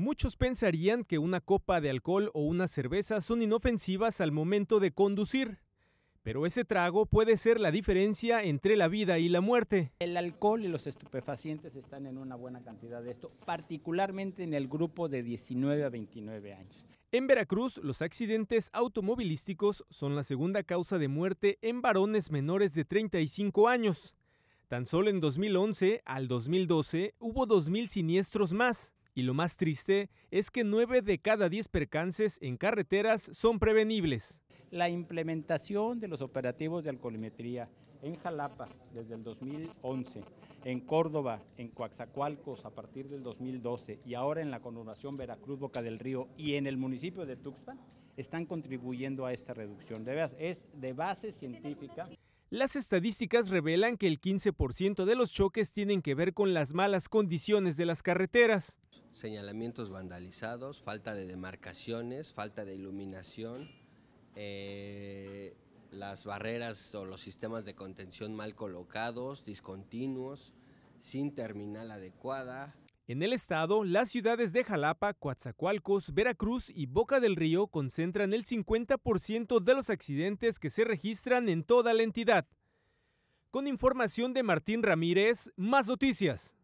Muchos pensarían que una copa de alcohol o una cerveza son inofensivas al momento de conducir, pero ese trago puede ser la diferencia entre la vida y la muerte. El alcohol y los estupefacientes están en una buena cantidad de esto, particularmente en el grupo de 19 a 29 años. En Veracruz, los accidentes automovilísticos son la segunda causa de muerte en varones menores de 35 años. Tan solo en 2011 al 2012 hubo 2.000 siniestros más, y lo más triste es que 9 de cada 10 percances en carreteras son prevenibles. La implementación de los operativos de alcoholimetría en Jalapa desde el 2011, en Córdoba, en Coaxacualcos a partir del 2012 y ahora en la conurbación Veracruz Boca del Río y en el municipio de Tuxpan están contribuyendo a esta reducción. De es de base científica. Las estadísticas revelan que el 15% de los choques tienen que ver con las malas condiciones de las carreteras señalamientos vandalizados, falta de demarcaciones, falta de iluminación, eh, las barreras o los sistemas de contención mal colocados, discontinuos, sin terminal adecuada. En el estado, las ciudades de Jalapa, Coatzacoalcos, Veracruz y Boca del Río concentran el 50% de los accidentes que se registran en toda la entidad. Con información de Martín Ramírez, más noticias.